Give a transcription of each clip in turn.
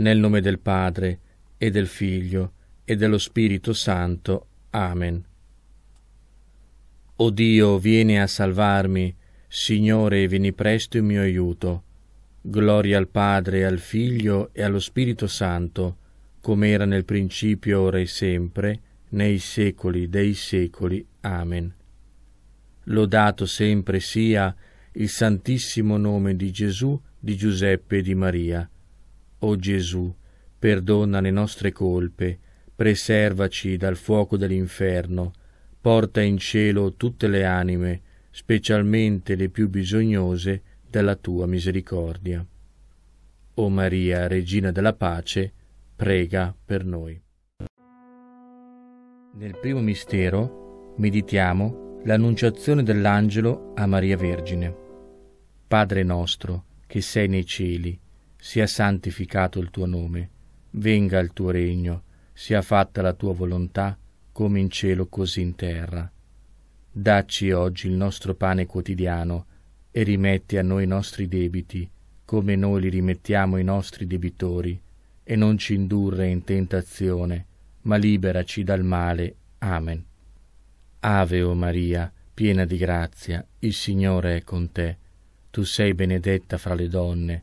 Nel nome del Padre, e del Figlio, e dello Spirito Santo. Amen. O Dio, vieni a salvarmi, Signore, vieni presto in mio aiuto. Gloria al Padre, al Figlio e allo Spirito Santo, come era nel principio, ora e sempre, nei secoli dei secoli. Amen. Lodato sempre sia il santissimo nome di Gesù, di Giuseppe e di Maria o Gesù, perdona le nostre colpe, preservaci dal fuoco dell'inferno, porta in cielo tutte le anime, specialmente le più bisognose della tua misericordia. O Maria, Regina della Pace, prega per noi. Nel primo mistero meditiamo l'annunciazione dell'angelo a Maria Vergine. Padre nostro, che sei nei cieli, sia santificato il tuo nome, venga il tuo regno, sia fatta la tua volontà, come in cielo così in terra. Dacci oggi il nostro pane quotidiano, e rimetti a noi i nostri debiti, come noi li rimettiamo ai nostri debitori, e non ci indurre in tentazione, ma liberaci dal male. Amen. Ave o Maria, piena di grazia, il Signore è con te. Tu sei benedetta fra le donne,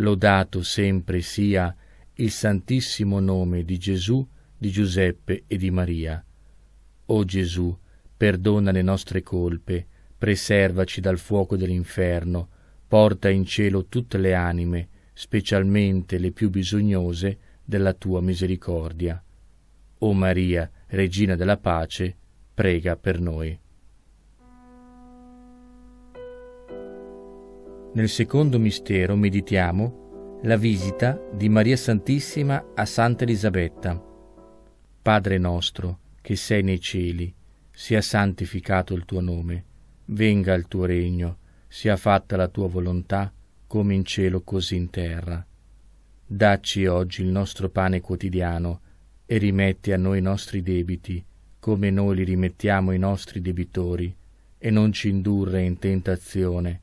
Lodato sempre sia il santissimo nome di Gesù, di Giuseppe e di Maria. O Gesù, perdona le nostre colpe, preservaci dal fuoco dell'inferno, porta in cielo tutte le anime, specialmente le più bisognose della tua misericordia. O Maria, Regina della pace, prega per noi. Nel secondo mistero meditiamo la visita di Maria Santissima a Santa Elisabetta. Padre nostro, che sei nei cieli, sia santificato il tuo nome, venga il tuo regno, sia fatta la tua volontà, come in cielo così in terra. Dacci oggi il nostro pane quotidiano e rimetti a noi i nostri debiti, come noi li rimettiamo ai nostri debitori, e non ci indurre in tentazione,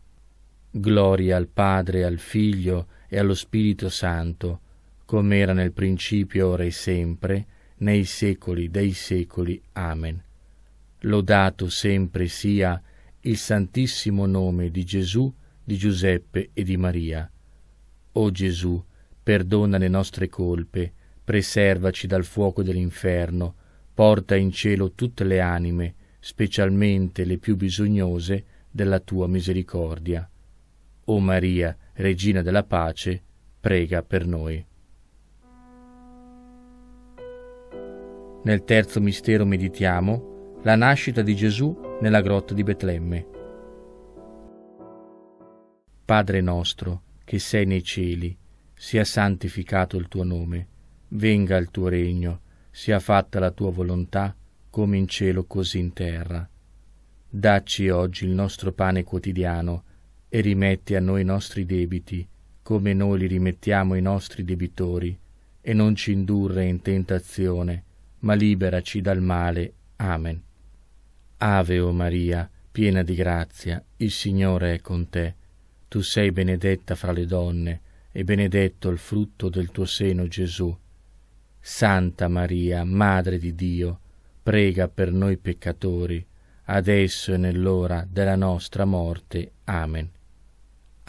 Gloria al Padre, al Figlio e allo Spirito Santo, come era nel principio, ora e sempre, nei secoli dei secoli. Amen. Lodato sempre sia il santissimo nome di Gesù, di Giuseppe e di Maria. O Gesù, perdona le nostre colpe, preservaci dal fuoco dell'inferno, porta in cielo tutte le anime, specialmente le più bisognose della tua misericordia o Maria, Regina della Pace, prega per noi. Nel terzo mistero meditiamo la nascita di Gesù nella grotta di Betlemme. Padre nostro, che sei nei cieli, sia santificato il tuo nome, venga il tuo regno, sia fatta la tua volontà, come in cielo così in terra. Dacci oggi il nostro pane quotidiano, e rimetti a noi i nostri debiti, come noi li rimettiamo ai nostri debitori, e non ci indurre in tentazione, ma liberaci dal male. Amen. Ave o Maria, piena di grazia, il Signore è con te. Tu sei benedetta fra le donne, e benedetto il frutto del tuo seno Gesù. Santa Maria, Madre di Dio, prega per noi peccatori, adesso e nell'ora della nostra morte. Amen.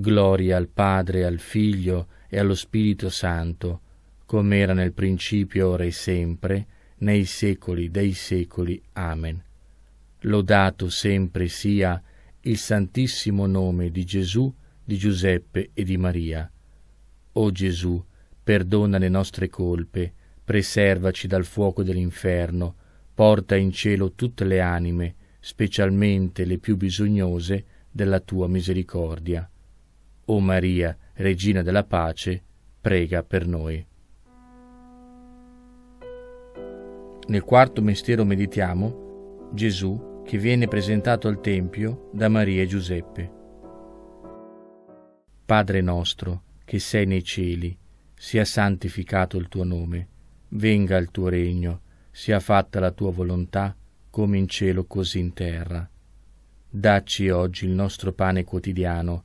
Gloria al Padre, al Figlio e allo Spirito Santo, come era nel principio, ora e sempre, nei secoli dei secoli. Amen. Lodato sempre sia il santissimo nome di Gesù, di Giuseppe e di Maria. O Gesù, perdona le nostre colpe, preservaci dal fuoco dell'inferno, porta in cielo tutte le anime, specialmente le più bisognose della tua misericordia. O Maria, Regina della Pace, prega per noi. Nel quarto mistero meditiamo Gesù che viene presentato al Tempio da Maria e Giuseppe. Padre nostro, che sei nei cieli, sia santificato il tuo nome, venga il tuo regno, sia fatta la tua volontà, come in cielo così in terra. Dacci oggi il nostro pane quotidiano,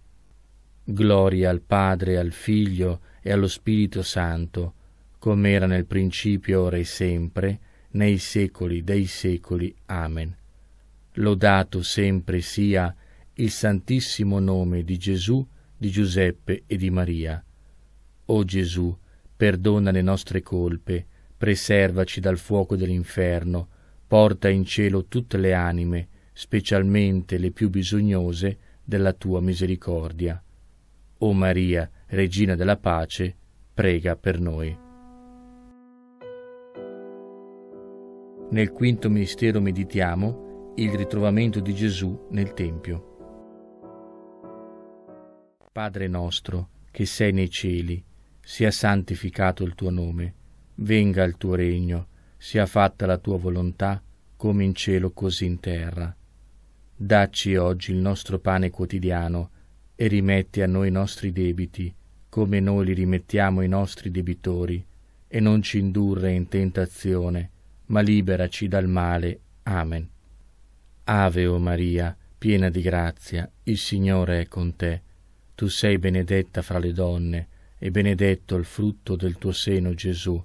Gloria al Padre, al Figlio e allo Spirito Santo, come era nel principio, ora e sempre, nei secoli dei secoli. Amen. Lodato sempre sia il santissimo nome di Gesù, di Giuseppe e di Maria. O Gesù, perdona le nostre colpe, preservaci dal fuoco dell'inferno, porta in cielo tutte le anime, specialmente le più bisognose della tua misericordia. O Maria, Regina della Pace, prega per noi. Nel quinto mistero meditiamo il ritrovamento di Gesù nel Tempio. Padre nostro, che sei nei cieli, sia santificato il tuo nome, venga il tuo regno, sia fatta la tua volontà, come in cielo così in terra. Dacci oggi il nostro pane quotidiano, e rimetti a noi i nostri debiti, come noi li rimettiamo ai nostri debitori, e non ci indurre in tentazione, ma liberaci dal male. Amen. Ave o Maria, piena di grazia, il Signore è con te. Tu sei benedetta fra le donne, e benedetto il frutto del tuo seno Gesù.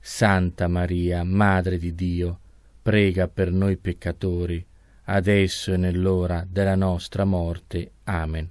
Santa Maria, Madre di Dio, prega per noi peccatori, adesso e nell'ora della nostra morte. Amen.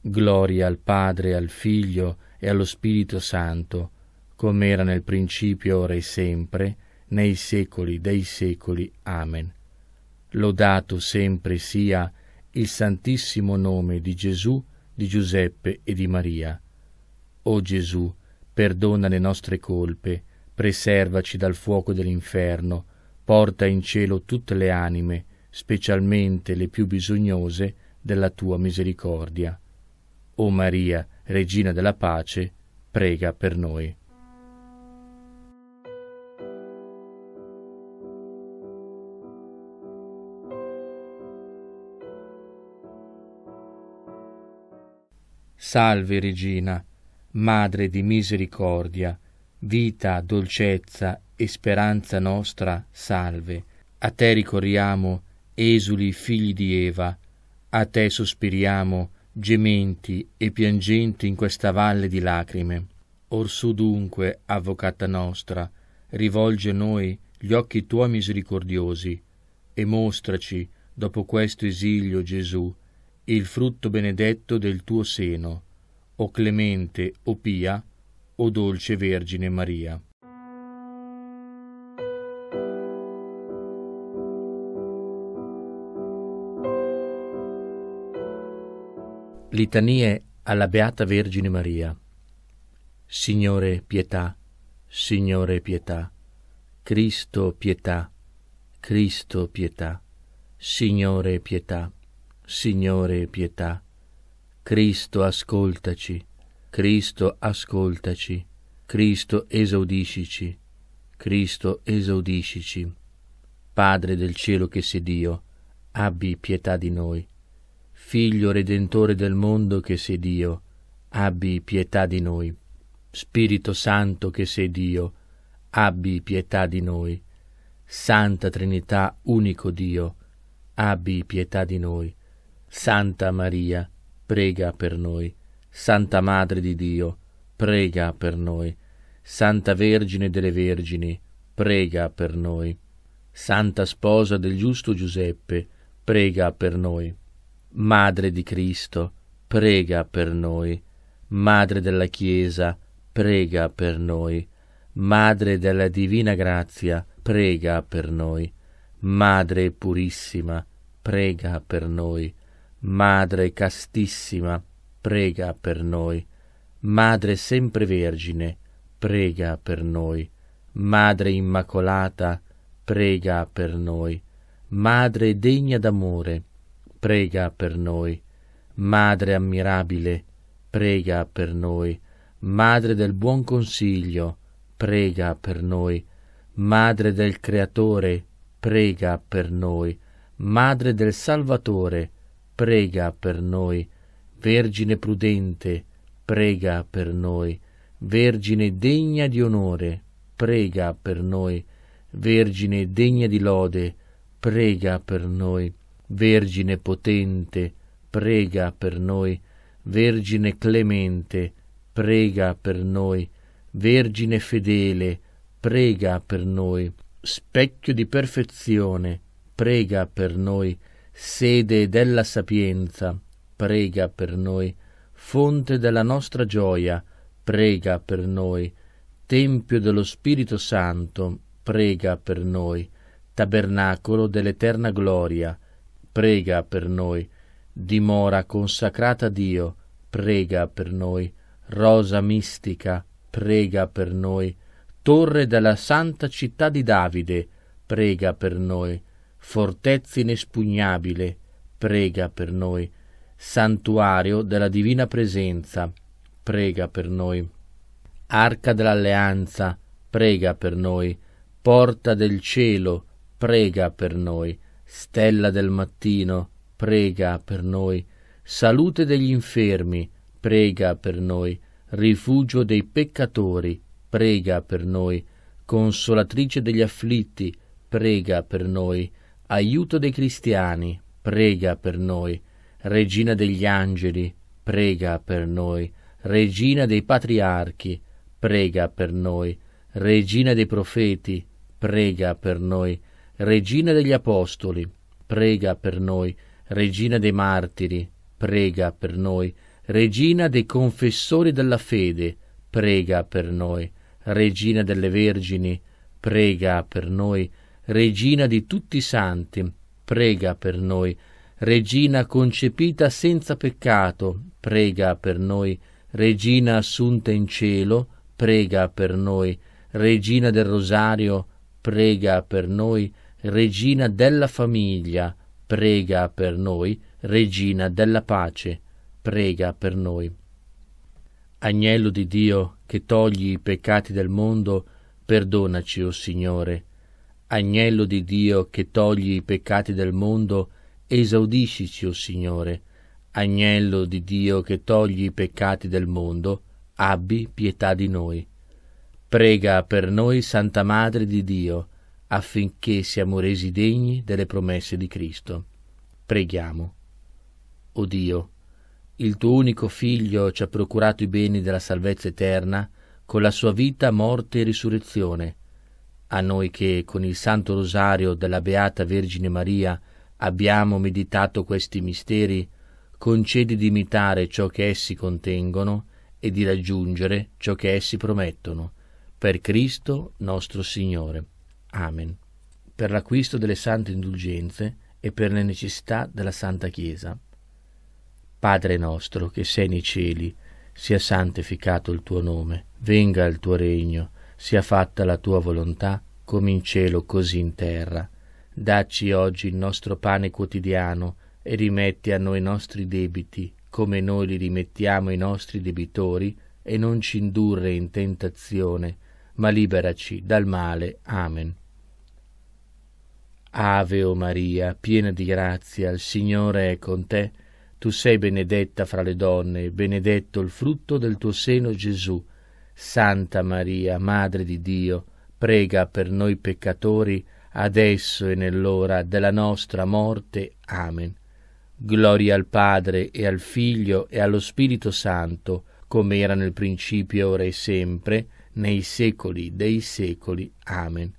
Gloria al Padre, al Figlio e allo Spirito Santo, come era nel principio, ora e sempre, nei secoli dei secoli. Amen. Lodato sempre sia il santissimo nome di Gesù, di Giuseppe e di Maria. O Gesù, perdona le nostre colpe, preservaci dal fuoco dell'inferno, porta in cielo tutte le anime, specialmente le più bisognose della tua misericordia. O Maria, Regina della Pace, prega per noi. Salve Regina, Madre di misericordia, vita, dolcezza e speranza nostra, salve. A te ricorriamo, esuli figli di Eva, a te sospiriamo, gementi e piangenti in questa valle di lacrime. Orsù dunque, avvocata nostra, rivolge a noi gli occhi tuoi misericordiosi e mostraci, dopo questo esilio, Gesù, il frutto benedetto del tuo seno, o clemente, o pia, o dolce Vergine Maria. Litanie alla Beata Vergine Maria. Signore pietà, Signore pietà, Cristo pietà, Cristo pietà, Signore pietà, Signore pietà, Cristo ascoltaci, Cristo ascoltaci, Cristo esaudiscici, Cristo esaudiscici. Padre del cielo che sei Dio, abbi pietà di noi. Figlio Redentore del mondo che sei Dio, abbi pietà di noi. Spirito Santo che sei Dio, abbi pietà di noi. Santa Trinità, unico Dio, abbi pietà di noi. Santa Maria, prega per noi. Santa Madre di Dio, prega per noi. Santa Vergine delle Vergini, prega per noi. Santa Sposa del giusto Giuseppe, prega per noi. Madre di Cristo, prega per noi. Madre della Chiesa, prega per noi. Madre della Divina Grazia, prega per noi. Madre purissima, prega per noi. Madre castissima, prega per noi. Madre sempre vergine, prega per noi. Madre immacolata, prega per noi. Madre degna d'amore, prega prega per noi. Madre ammirabile, prega per noi. Madre del buon consiglio, prega per noi. Madre del Creatore, prega per noi. Madre del Salvatore, prega per noi. Vergine prudente, prega per noi. Vergine degna di onore, prega per noi. Vergine degna di lode, prega per noi. Vergine potente, prega per noi. Vergine clemente, prega per noi. Vergine fedele, prega per noi. Specchio di perfezione, prega per noi. Sede della sapienza, prega per noi. Fonte della nostra gioia, prega per noi. Tempio dello Spirito Santo, prega per noi. Tabernacolo dell'eterna gloria, prega per noi prega per noi. Dimora consacrata a Dio, prega per noi. Rosa mistica, prega per noi. Torre della santa città di Davide, prega per noi. Fortezza inespugnabile, prega per noi. Santuario della divina presenza, prega per noi. Arca dell'alleanza, prega per noi. Porta del cielo, prega per noi Stella del mattino, prega per noi. Salute degli infermi, prega per noi. Rifugio dei peccatori, prega per noi. Consolatrice degli afflitti, prega per noi. Aiuto dei cristiani, prega per noi. Regina degli angeli, prega per noi. Regina dei patriarchi, prega per noi. Regina dei profeti, prega per noi. Regina degli Apostoli, prega per noi. Regina dei Martiri, prega per noi. Regina dei Confessori della Fede, prega per noi. Regina delle Vergini, prega per noi. Regina di tutti i santi, prega per noi. Regina concepita senza peccato, prega per noi. Regina assunta in cielo, prega per noi. Regina del Rosario, prega per noi. Regina della famiglia, prega per noi. Regina della pace, prega per noi. Agnello di Dio che togli i peccati del mondo, perdonaci, o oh Signore. Agnello di Dio che togli i peccati del mondo, esaudiscici, o oh Signore. Agnello di Dio che togli i peccati del mondo, abbi pietà di noi. Prega per noi, Santa Madre di Dio, affinché siamo resi degni delle promesse di Cristo. Preghiamo. O Dio, il tuo unico Figlio ci ha procurato i beni della salvezza eterna con la sua vita, morte e risurrezione. A noi che, con il Santo Rosario della Beata Vergine Maria, abbiamo meditato questi misteri, concedi di imitare ciò che essi contengono e di raggiungere ciò che essi promettono. Per Cristo nostro Signore. Amen. Per l'acquisto delle sante indulgenze e per le necessità della Santa Chiesa. Padre nostro che sei nei cieli, sia santificato il tuo nome, venga il tuo regno, sia fatta la tua volontà, come in cielo così in terra. Dacci oggi il nostro pane quotidiano e rimetti a noi i nostri debiti, come noi li rimettiamo ai nostri debitori, e non ci indurre in tentazione, ma liberaci dal male. Amen. Ave o Maria, piena di grazia, il Signore è con te. Tu sei benedetta fra le donne, e benedetto il frutto del tuo seno Gesù. Santa Maria, Madre di Dio, prega per noi peccatori, adesso e nell'ora della nostra morte. Amen. Gloria al Padre e al Figlio e allo Spirito Santo, come era nel principio, ora e sempre, nei secoli dei secoli. Amen.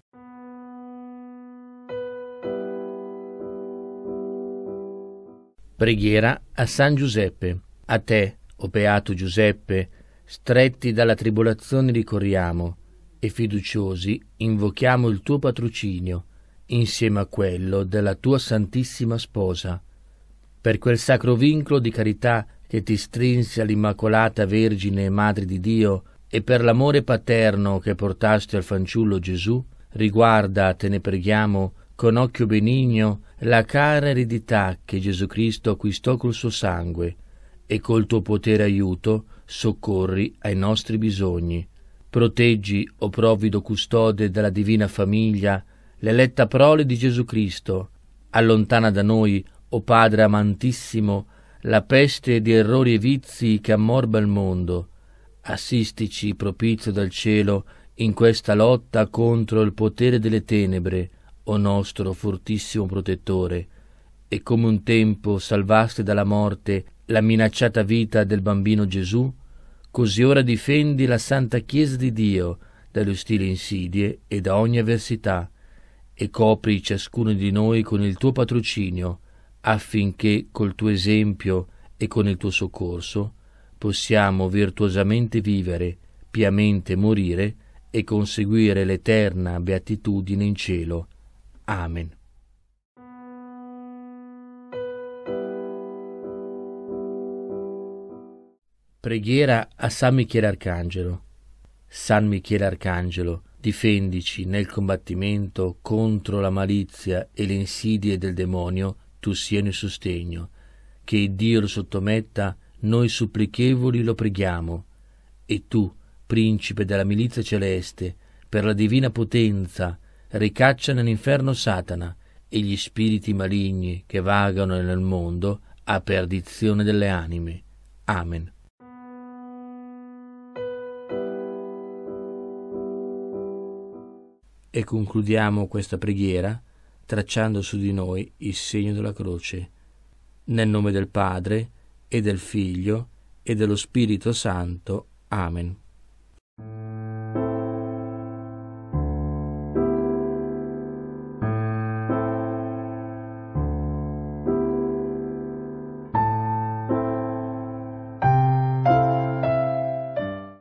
Preghiera a San Giuseppe. A te, o beato Giuseppe, stretti dalla tribolazione ricorriamo e fiduciosi invochiamo il tuo patrocinio insieme a quello della tua santissima sposa. Per quel sacro vincolo di carità che ti strinse all'Immacolata Vergine e Madre di Dio, e per l'amore paterno che portasti al fanciullo Gesù, riguarda, te ne preghiamo, con occhio benigno la cara eredità che Gesù Cristo acquistò col suo sangue e col tuo potere aiuto soccorri ai nostri bisogni. Proteggi, o provvido custode della divina famiglia, l'eletta prole di Gesù Cristo. Allontana da noi, o Padre amantissimo, la peste di errori e vizi che ammorba il mondo Assistici propizio dal cielo in questa lotta contro il potere delle tenebre, o nostro fortissimo protettore, e come un tempo salvaste dalla morte la minacciata vita del bambino Gesù, così ora difendi la Santa Chiesa di Dio dalle ostili insidie e da ogni avversità, e copri ciascuno di noi con il tuo patrocinio, affinché col tuo esempio e con il tuo soccorso possiamo virtuosamente vivere, piamente morire e conseguire l'eterna beatitudine in cielo. Amen. Preghiera a San Michele Arcangelo. San Michele Arcangelo, difendici nel combattimento contro la malizia e le insidie del demonio, tu sieni sostegno. Che Dio lo sottometta noi supplichevoli lo preghiamo. E tu, principe della milizia celeste, per la divina potenza, ricaccia nell'inferno Satana e gli spiriti maligni che vagano nel mondo a perdizione delle anime. Amen. E concludiamo questa preghiera tracciando su di noi il segno della croce. Nel nome del Padre, e del Figlio e dello Spirito Santo. Amen.